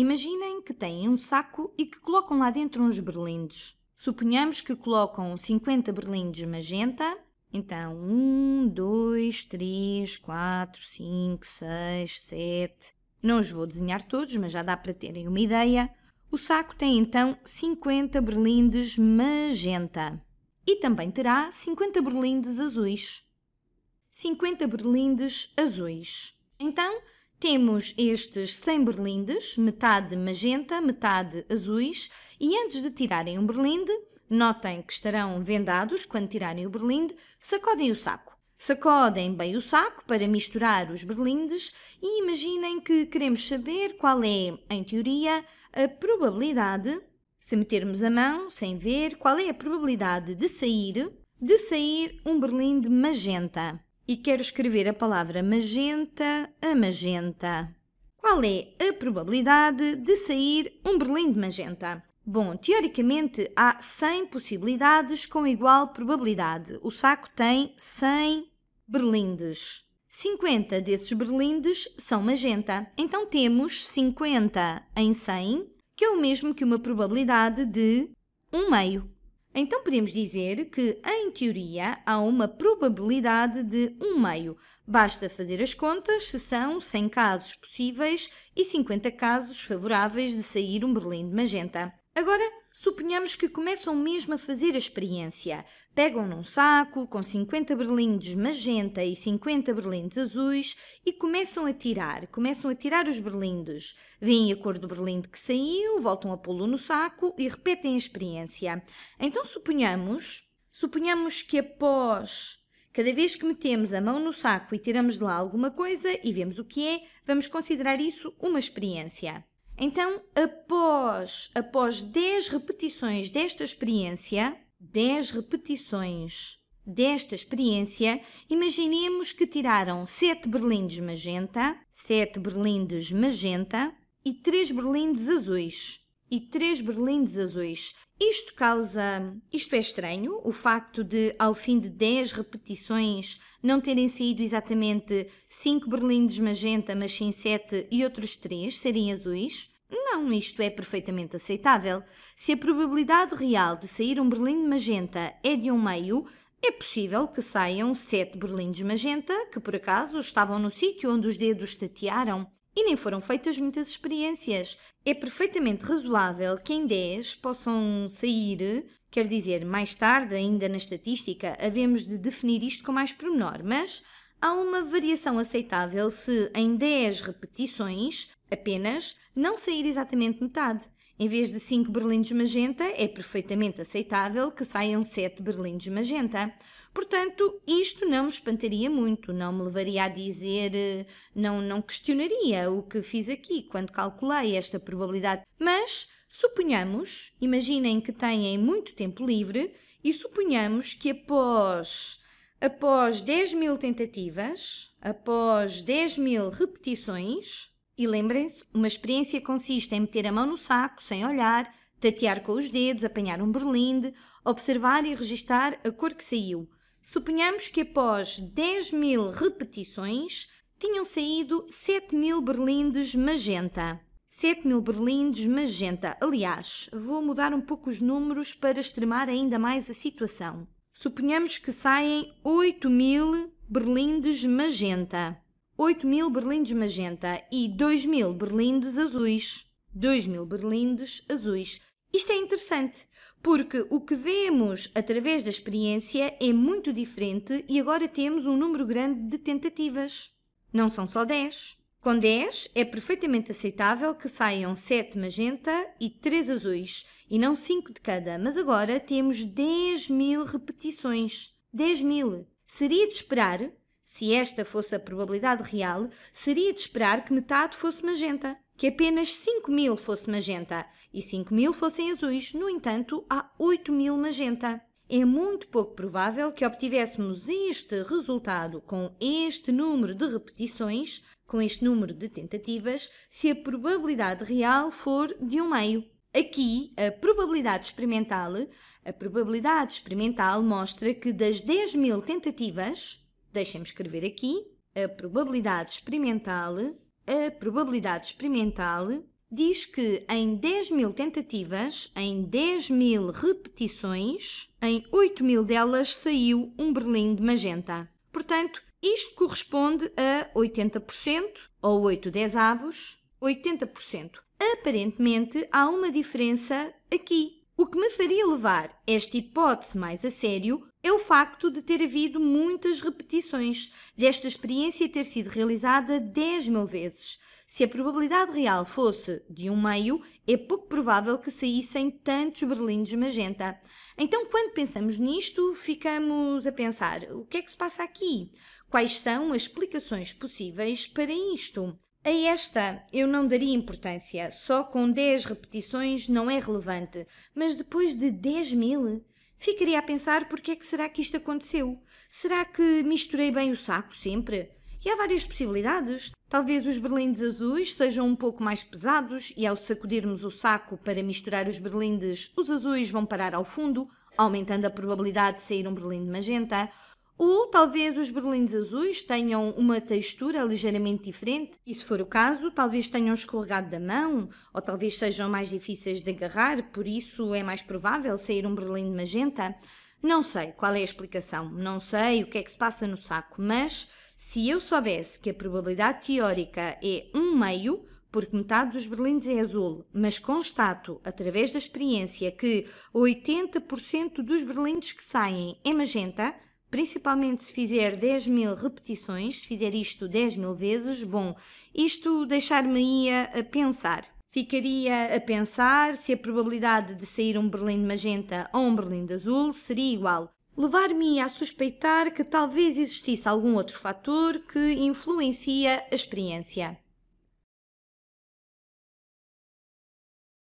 Imaginem que têm um saco e que colocam lá dentro uns berlindes. Suponhamos que colocam 50 berlindes magenta. Então, 1, 2, 3, 4, 5, 6, 7. Não os vou desenhar todos, mas já dá para terem uma ideia. O saco tem então 50 berlindes magenta. E também terá 50 berlindes azuis. 50 berlindes azuis. Então, temos estes 100 berlindes, metade magenta, metade azuis, e antes de tirarem um berlinde, notem que estarão vendados quando tirarem o berlinde, sacodem o saco. Sacodem bem o saco para misturar os berlindes e imaginem que queremos saber qual é, em teoria, a probabilidade, se metermos a mão sem ver, qual é a probabilidade de sair, de sair um berlinde magenta e quero escrever a palavra magenta a magenta. Qual é a probabilidade de sair um berlim de magenta? Bom, teoricamente há 100 possibilidades com igual probabilidade. O saco tem 100 berlindes. 50 desses berlindes são magenta. Então temos 50 em 100, que é o mesmo que uma probabilidade de 1 meio. Então podemos dizer que, em teoria, há uma probabilidade de 1 meio. Basta fazer as contas se são 100 casos possíveis e 50 casos favoráveis de sair um berlim de magenta. Agora, Suponhamos que começam mesmo a fazer a experiência. Pegam num saco com 50 berlindes magenta e 50 berlindes azuis e começam a tirar, começam a tirar os berlindes. vêm a cor do berlinde que saiu, voltam a pô-lo no saco e repetem a experiência. Então suponhamos, suponhamos que após Cada vez que metemos a mão no saco e tiramos de lá alguma coisa e vemos o que é, vamos considerar isso uma experiência. Então, após, após 10 repetições desta experiência, 10 repetições desta experiência, imaginemos que tiraram 7 berlindes magenta, 7 berlindes magenta e 3 berlindes azuis e três berlindes azuis. Isto causa. Isto é estranho, o facto de, ao fim de 10 repetições, não terem saído exatamente 5 berlindes magenta, mas sim 7 e outros 3 serem azuis? Não, isto é perfeitamente aceitável. Se a probabilidade real de sair um berlinde magenta é de um meio, é possível que saiam sete berlindes magenta, que por acaso estavam no sítio onde os dedos tatearam e nem foram feitas muitas experiências. É perfeitamente razoável que em 10 possam sair, quer dizer, mais tarde, ainda na estatística, havemos de definir isto com mais pormenor, mas há uma variação aceitável se em 10 repetições apenas não sair exatamente metade. Em vez de 5 berlindes magenta, é perfeitamente aceitável que saiam 7 berlindes magenta. Portanto, isto não me espantaria muito, não me levaria a dizer, eh, não, não questionaria o que fiz aqui quando calculei esta probabilidade. Mas, suponhamos, imaginem que têm muito tempo livre e suponhamos que após, após 10 mil tentativas, após 10 mil repetições, e lembrem-se, uma experiência consiste em meter a mão no saco sem olhar, tatear com os dedos, apanhar um berlinde, observar e registar a cor que saiu. Suponhamos que após 10 mil repetições tinham saído 7 mil berlindes magenta. 7 mil berlindes magenta. Aliás, vou mudar um pouco os números para extremar ainda mais a situação. Suponhamos que saem 8 mil berlindes magenta. 8 mil berlindes magenta e 2 mil berlindes azuis. 2 mil berlindes azuis. Isto é interessante, porque o que vemos através da experiência é muito diferente e agora temos um número grande de tentativas. Não são só 10. Com 10 é perfeitamente aceitável que saiam 7 magenta e 3 azuis, e não 5 de cada, mas agora temos 10 mil repetições. 10 mil. Seria de esperar se esta fosse a probabilidade real, seria de esperar que metade fosse magenta, que apenas 5 mil fosse magenta e 5 mil fossem azuis, no entanto, há 8 mil magenta. É muito pouco provável que obtivéssemos este resultado com este número de repetições, com este número de tentativas, se a probabilidade real for de um meio. Aqui, a probabilidade experimental, a probabilidade experimental mostra que das 10 mil tentativas, deixem-me escrever aqui, a probabilidade experimental, a probabilidade experimental diz que em 10 mil tentativas, em 10 mil repetições, em 8 mil delas saiu um berlim de magenta. Portanto, isto corresponde a 80%, ou 8 dezavos, 80%. Aparentemente há uma diferença aqui, o que me faria levar esta hipótese mais a sério é o facto de ter havido muitas repetições, desta experiência ter sido realizada 10 mil vezes. Se a probabilidade real fosse de um meio, é pouco provável que saíssem tantos berlindes magenta. Então, quando pensamos nisto, ficamos a pensar: o que é que se passa aqui? Quais são as explicações possíveis para isto? A esta eu não daria importância, só com 10 repetições não é relevante, mas depois de 10 mil Ficaria a pensar porque é que será que isto aconteceu? Será que misturei bem o saco sempre? E há várias possibilidades. Talvez os berlindes azuis sejam um pouco mais pesados e ao sacudirmos o saco para misturar os berlindes, os azuis vão parar ao fundo, aumentando a probabilidade de sair um berlinde magenta. Ou talvez os berlindes azuis tenham uma textura ligeiramente diferente, e se for o caso, talvez tenham escorregado da mão, ou talvez sejam mais difíceis de agarrar, por isso é mais provável sair um berlinde magenta. Não sei qual é a explicação, não sei o que é que se passa no saco, mas se eu soubesse que a probabilidade teórica é um meio, porque metade dos berlindes é azul, mas constato, através da experiência, que 80% dos berlindes que saem é magenta, principalmente se fizer 10 mil repetições, se fizer isto 10 mil vezes, bom, isto deixar-me-ia a pensar. Ficaria a pensar se a probabilidade de sair um berlim de magenta ou um berlim de azul seria igual. Levar-me a suspeitar que talvez existisse algum outro fator que influencia a experiência.